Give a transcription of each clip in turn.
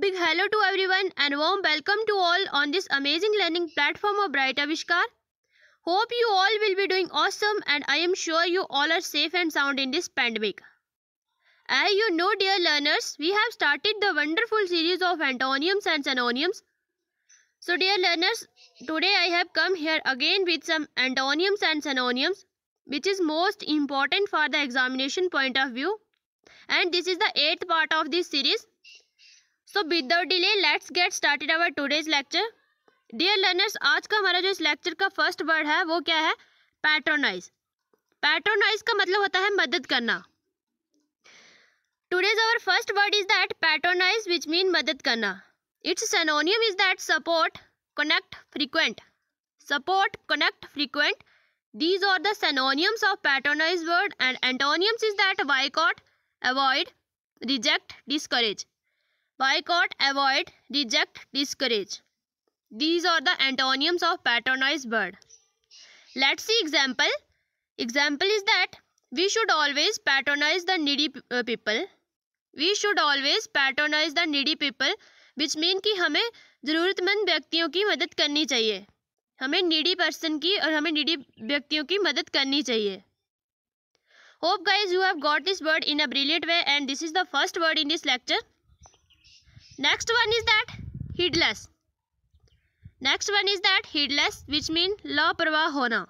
Big hello to everyone and warm welcome to all on this amazing learning platform of Bright Avishkar. Hope you all will be doing awesome and I am sure you all are safe and sound in this pandemic. As you know dear learners, we have started the wonderful series of antonyms and synonyms. So dear learners, today I have come here again with some antonyms and synonyms which is most important for the examination point of view. And this is the eighth part of this series so without delay let's get started our today's lecture dear learners आज का हमारा जो इस lecture का first word है वो क्या है पैट्रोनाइज पैट्रोनाइज का मतलब होता है मदद करना today's our first word is that patronize which mean मदद करना it's synonym is that support connect frequent support connect frequent these are the synonyms of patronize word and antonyms is that boycott avoid reject discourage boycott avoid reject discourage these are the antonyms of patronize word let see example example is that we should always patronize the needy people we should always patronize the needy people which mean कि हमें ज़रूरतमंद व्यक्तियों की मदद करनी चाहिए हमें needy person की और हमें निडी व्यक्तियों की मदद करनी चाहिए hope guys you have got this word in a brilliant way and this is the first word in this lecture next one is that heedless next one is that heedless which mean लापरवाह होना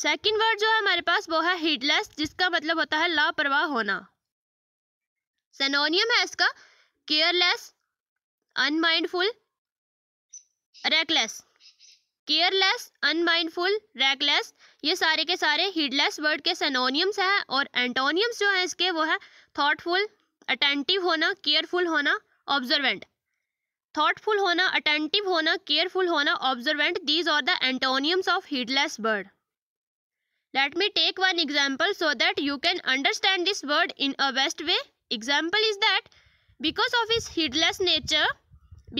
second word जो है हमारे पास वो है heedless जिसका मतलब होता है लापरवाह होना सेनोनियम है इसका careless unmindful reckless careless unmindful reckless ये सारे के सारे हीडलेस वर्ड के सेनोनियम्स हैं और एंटोनियम्स जो हैं इसके वो है थॉटफुल अटेंटिव होना केयरफुल होना ऑब्जर्वेंट थॉटफुल होना अटेंटिव होना केयरफुल होना observant these are the antonyms of heedless word let me take one example so that you can understand this word in a best way example is that because of his heedless nature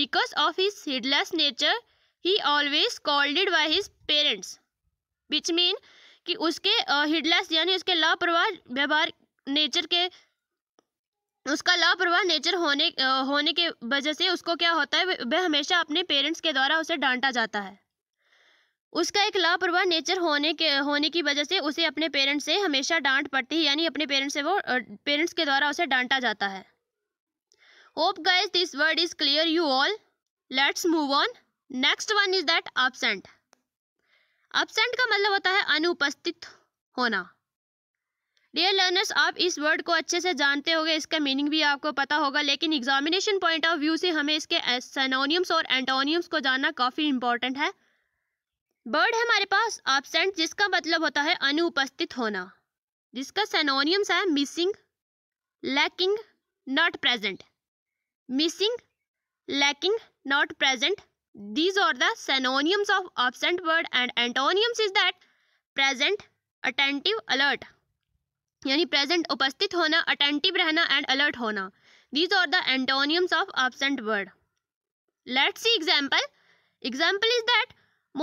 because of his heedless nature he always scolded by his parents which mean कि उसके heedless यानी उसके लापरवाह व्यवहार nature के उसका लापरवाह nature होने होने के वजह से उसको क्या होता है वह हमेशा अपने पेरेंट्स के द्वारा उसे डांटा जाता है उसका एक लापरवाह नेचर होने के होने की वजह से उसे अपने पेरेंट्स से हमेशा डांट पड़ती है यानी अपने पेरेंट्स से वो पेरेंट्स के द्वारा उसे डांटा जाता है hope guys this word is clear you all let's move on next one is that absent absent का मतलब होता है अनुपस्थित होना डियर लर्नर्स आप इस वर्ड को अच्छे से जानते होंगे इसका मीनिंग भी आपको पता होगा लेकिन एग्जामिनेशन पॉइंट ऑफ व्यू से हमें इसके सनोनियम्स और एंटोनियम्स को जानना काफ़ी इंपॉर्टेंट है बर्ड है हमारे पास ऑबसेंट जिसका मतलब होता है अनुपस्थित होना जिसका सनोनियम्स है missing lacking not present missing lacking not present these are the synonyms of absent word and antonyms is that present attentive alert यानी प्रेजेंट उपस्थित होना अटेंटिव रहना एंड अलर्ट होना these are the antonyms of absent word let see example example is that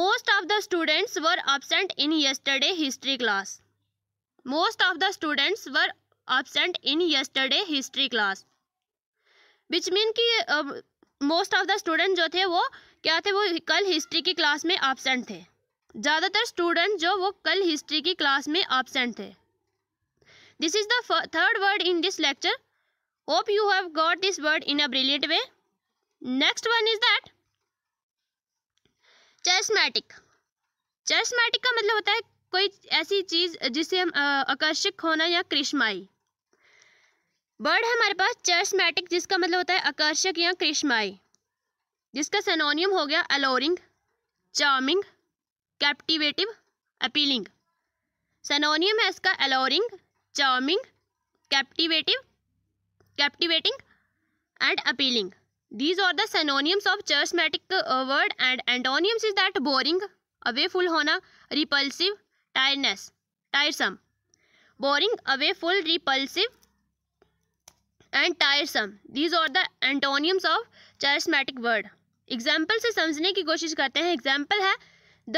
most of the students were absent in yesterday history class most of the students were absent in yesterday history class which mean की most of the student जो थे वो क्या थे वो कल history की class में एबसेंट थे ज़्यादातर स्टूडेंट जो वो कल हिस्ट्री की क्लास में एबसेंट थे this is the third word in this lecture hope you have got this word in a brilliant way next one is that charismatic charismatic का मतलब होता है कोई ऐसी चीज़ जिसे हम आकर्षक होना या कृष्माई वर्ड है हमारे पास चेस्मैटिक जिसका मतलब होता है आकर्षक या कृष्माई जिसका सनोनियम हो गया alluring charming captivative appealing synonym है इसका alluring charming captivative captivating and appealing these are the of charismatic word and antonyms is that boring awful होना repulsive tiredness tiresome boring awful repulsive and tiresome these are the antonyms of charismatic word example से समझने की कोशिश करते हैं example है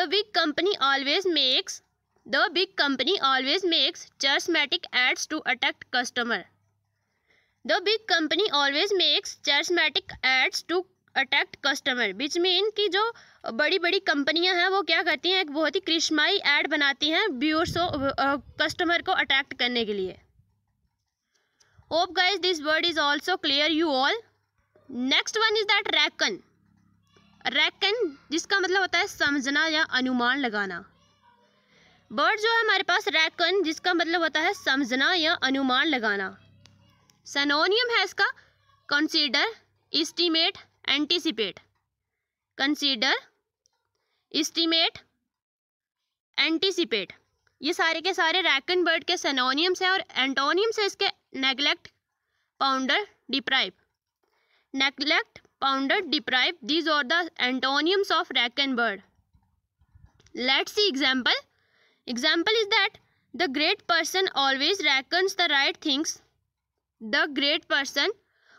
the big company always makes the big company always makes charismatic ads to attract customer the big company always makes charismatic ads to attract customer which mean की जो बड़ी बड़ी कंपनियां हैं वो क्या करती हैं एक बहुत ही क्रिश्माई एड बनाती हैं व्यूअर्स कस्टमर को अट्रैक्ट करने के लिए hope guys this word is also clear you all next one is that reckon reckon जिसका मतलब होता है समझना या अनुमान लगाना बर्ड जो है हमारे पास रैकन जिसका मतलब होता है समझना या अनुमान लगाना सनोनियम है इसका consider estimate anticipate consider estimate anticipate ये सारे के सारे रैकन बर्ड के सनोनियम्स हैं और एंटोनियम्स है इसके neglect ponder deprive neglect ponder deprive these are the antonyms of reckon word let's see see Example is that the great person always reckons the right things. The great person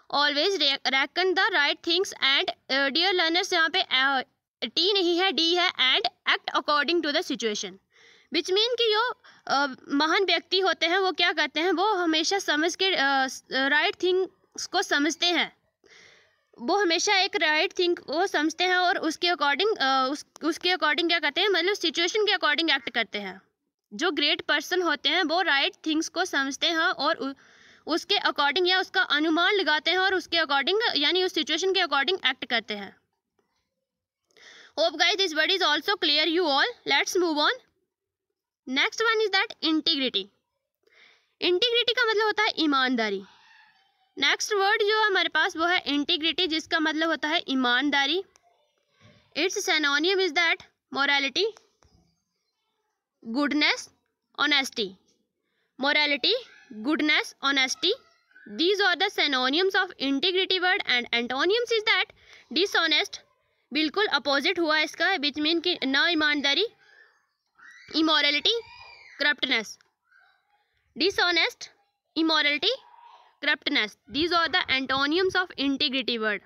always reckon the right things and dear learners यहाँ पे T नहीं है डी है and act according to the situation which mean कि जो महान व्यक्ति होते हैं वो क्या करते हैं वो हमेशा समझ के राइट uh, थिंग्स को समझते हैं वो हमेशा एक राइट थिंक वो समझते हैं और उसके अकॉर्डिंग उस, उसके अकॉर्डिंग क्या करते हैं मतलब सिचुएशन के अकॉर्डिंग एक्ट करते हैं जो ग्रेट पर्सन होते हैं वो राइट थिंग्स को समझते हैं और उसके अकॉर्डिंग या उसका अनुमान लगाते हैं और उसके अकॉर्डिंग यानी उस सिचुएशन के अकॉर्डिंग एक्ट करते हैं hope guys this word is also clear you all let's move on next one is that integrity integrity का मतलब होता है ईमानदारी नेक्स्ट वर्ड जो हमारे पास वो है इंटीग्रिटी जिसका मतलब होता है ईमानदारी it's synonym is that morality goodness honesty morality goodness honesty these are the synonyms of integrity word and antonyms is that dishonest बिल्कुल अपोजिट हुआ इसका विच मीन की ना ईमानदारी immorality corruptness dishonest immorality corruptness these are the antonyms of integrity word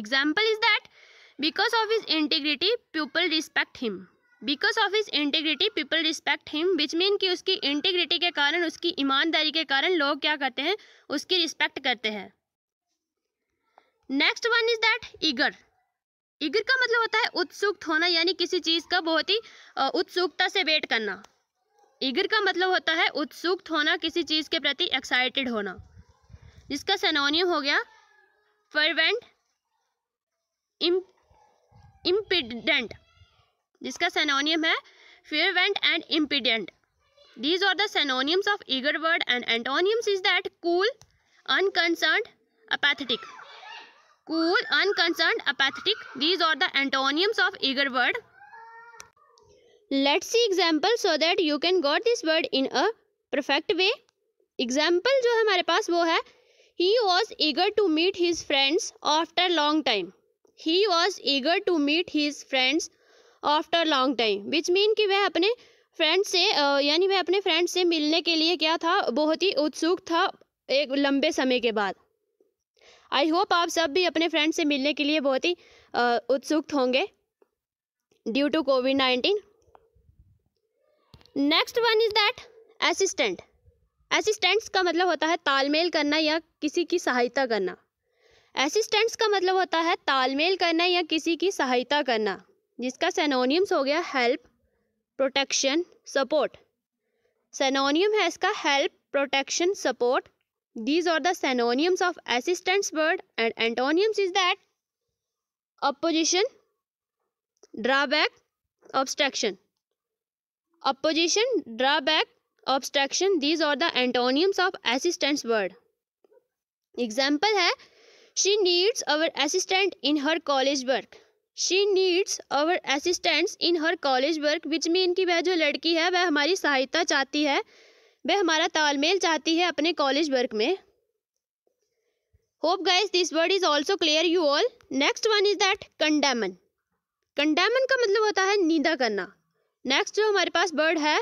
example is that because of his integrity people respect him because of his integrity people respect him which mean कि उसकी integrity के कारण उसकी ईमानदारी के कारण लोग क्या करते हैं उसकी रिस्पेक्ट करते हैं next one is that eager eager का मतलब होता है उत्सुक होना यानी किसी चीज़ का बहुत ही उत्सुकता से वेट करना ईगर का मतलब होता है उत्सुक होना किसी चीज़ के प्रति एक्साइटेड होना जिसका सनोनियम हो गया फर्वेंट इम्पिडेंट जिसका सनोनियम है fervent and impatient these are synonyms of eager word and antonyms is that cool unconcern apathetic cool unconcern apathetic these are the antonyms of eager word let's see example so that you can got this word in a perfect way example जो हमारे पास वो है He was eager to meet his friends after long time. He was eager to meet his friends after long time which mean कि वह अपने friend से यानी वह अपने फ्रेंड से मिलने के लिए क्या था बहुत ही उत्सुक था एक लंबे समय के बाद आई होप आप सब भी अपने फ्रेंड से मिलने के लिए बहुत ही उत्सुक होंगे due to COVID nineteen next one is that assistant assistants का मतलब होता है तालमेल करना या किसी की सहायता करना असिस्टेंट्स का मतलब होता है तालमेल करना या किसी की सहायता करना जिसका सेनोनियम्स हो गया हेल्प प्रोटेक्शन सपोर्ट सेनोनियम है इसका help protection support these are the synonyms of assistants word and antonyms is that opposition drawback obstruction opposition drawback obstruction these are the antonyms of assistants word example है she needs our assistant in her college work she needs our assistants in her college work which में इनकी वह जो लड़की है वह हमारी सहायता चाहती है वह हमारा तालमेल चाहती है अपने कॉलेज वर्क में hope guys this word is also clear you all next one is that condemn condemn का मतलब होता है नींदा करना नेक्स्ट जो हमारे पास वर्ड है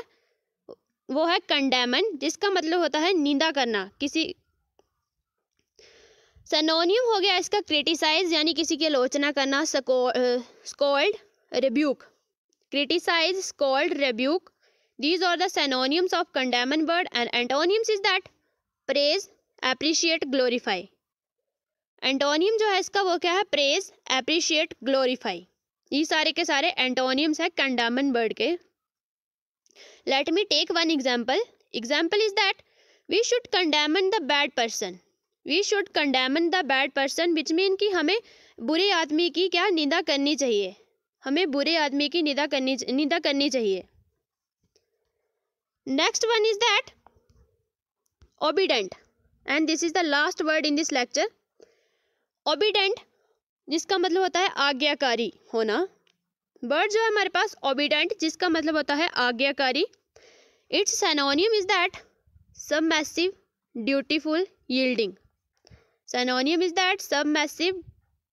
वो है कंडेमन जिसका मतलब होता है निंदा करना किसी सनोनियम हो गया इसका क्रिटिसाइज यानी किसी की आलोचना करना scold rebuke criticize scold rebuke these are the synonyms of condemn word and antonyms is that praise appreciate glorify antonym जो है इसका वो क्या है प्रेज एप्रिशिएट ग्लोरीफाई ये सारे के सारे एंटोनियम्स है कंडेमन वर्ड के let me take one example example is that we should condemn the bad person we should condemn the bad person which mean कि हमें बुरे आदमी की क्या निंदा करनी चाहिए हमें बुरे आदमी की निंदा करनी निंदा करनी चाहिए next one is that obedient and this is the last word in this lecture obedient जिसका मतलब होता है आज्ञाकारी होना बर्ड जो है हमारे पास ओबिडेंट जिसका मतलब होता है आज्ञाकारी it's synonym is that submissive dutiful yielding synonym is that submissive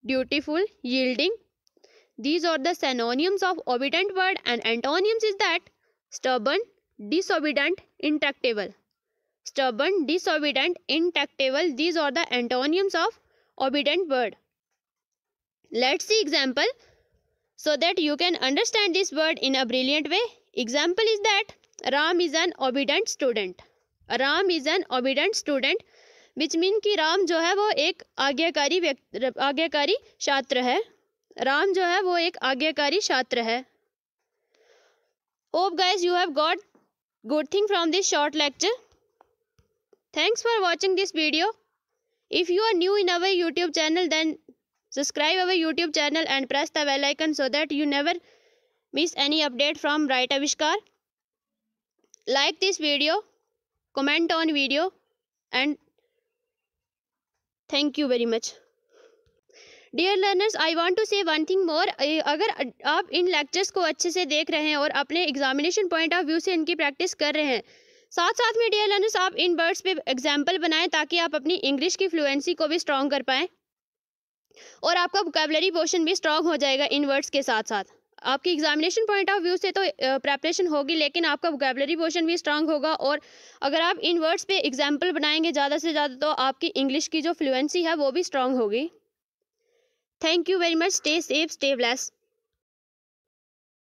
dutiful yielding these are the synonyms of obedient word and antonyms is that stubborn disobedient intractable stubborn disobedient intractable these are the antonyms of obedient word let's see example so that you can understand this word in a brilliant way. Example is that Ram is an obedient student. Ram is an obedient student which mean कि राम जो है वो एक आज्ञाकारी व्यक्ति आज्ञाकारी छात्र है राम जो है वो एक आज्ञाकारी छात्र है hope guys you have got good thing from this short lecture thanks for watching this video if you are new in our YouTube channel then Subscribe our YouTube channel and press the bell icon so that you never miss any update from Right Avishkar. Like this video, comment on video and thank you very much. Dear learners I want to say one thing more अगर आप इन lectures को अच्छे से देख रहे हैं और अपने एग्जामिनेशन पॉइंट ऑफ व्यू से इनकी प्रैक्टिस कर रहे हैं साथ साथ में डियर लर्नर्स आप इन वर्ड्स पे एग्जाम्पल बनाएं ताकि आप अपनी इंग्लिश की फ्लुएंसी को भी स्ट्रॉन्ग कर पाएँ और आपका वोकेबलरी पोर्शन भी स्ट्रॉग हो जाएगा इन वर्ड्स के साथ साथ आपकी एग्जामिनेशन पॉइंट ऑफ व्यू से तो प्रेपरेशन होगी लेकिन आपका वोकेबलरी पोर्शन भी स्ट्रांग होगा और अगर आप इन वर्ड्स पे एग्जाम्पल बनाएंगे ज़्यादा से ज़्यादा तो आपकी इंग्लिश की जो फ्लुएंसी है वो भी स्ट्रांग होगी thank you very much stay safe stay blessed